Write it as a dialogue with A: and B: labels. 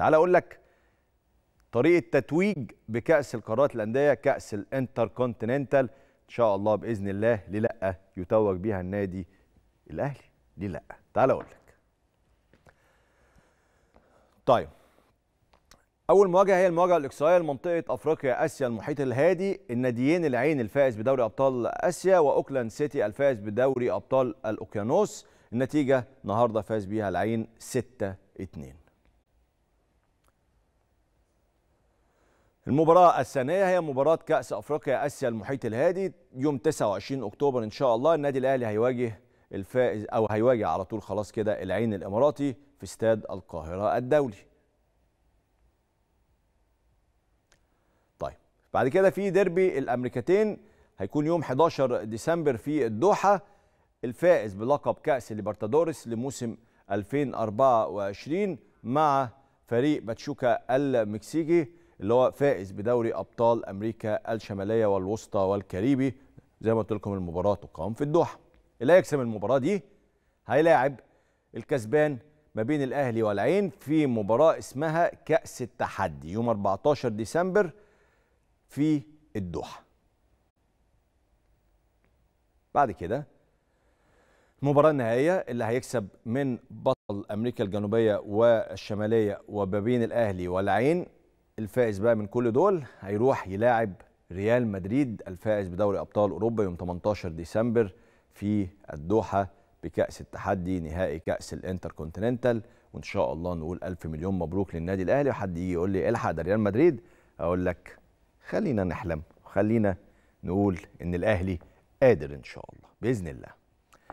A: تعال اقول لك طريقه تتويج بكاس القارات الانديه كاس الانتركونتيننتال ان شاء الله باذن الله ليه لا يتوج بيها النادي الاهلي ليه لا تعال اقول لك طيب اول مواجهه هي المواجهه الاقصائيه لمنطقه افريقيا اسيا المحيط الهادي الناديين العين الفائز بدوري ابطال اسيا واوكلاند سيتي الفائز بدوري ابطال الاوكيانوس النتيجه النهارده فاز بيها العين 6 2 المباراة الثانية هي مباراة كأس أفريقيا آسيا المحيط الهادي يوم 29 أكتوبر إن شاء الله النادي الأهلي هيواجه الفائز أو هيواجه على طول خلاص كده العين الإماراتي في استاد القاهرة الدولي. طيب بعد كده في ديربي الأمريكتين هيكون يوم 11 ديسمبر في الدوحة الفائز بلقب كأس ليبرتادوريس لموسم 2024 مع فريق باتشوكا المكسيكي اللي هو فائز بدوري ابطال امريكا الشماليه والوسطى والكاريبي زي ما قلت لكم المباراه تقام في الدوحه اللي هيكسب المباراه دي هيلاعب الكسبان ما بين الاهلي والعين في مباراه اسمها كاس التحدي يوم 14 ديسمبر في الدوحه بعد كده المباراة النهائية اللي هيكسب من بطل أمريكا الجنوبية والشمالية وما بين الأهلي والعين الفائز بقى من كل دول هيروح يلاعب ريال مدريد الفائز بدوري ابطال اوروبا يوم 18 ديسمبر في الدوحه بكاس التحدي نهائي كاس الانتركونتيننتال وان شاء الله نقول الف مليون مبروك للنادي الاهلي وحد يجي يقول لي الحق ده ريال مدريد اقول لك خلينا نحلم وخلينا نقول ان الاهلي قادر ان شاء الله باذن الله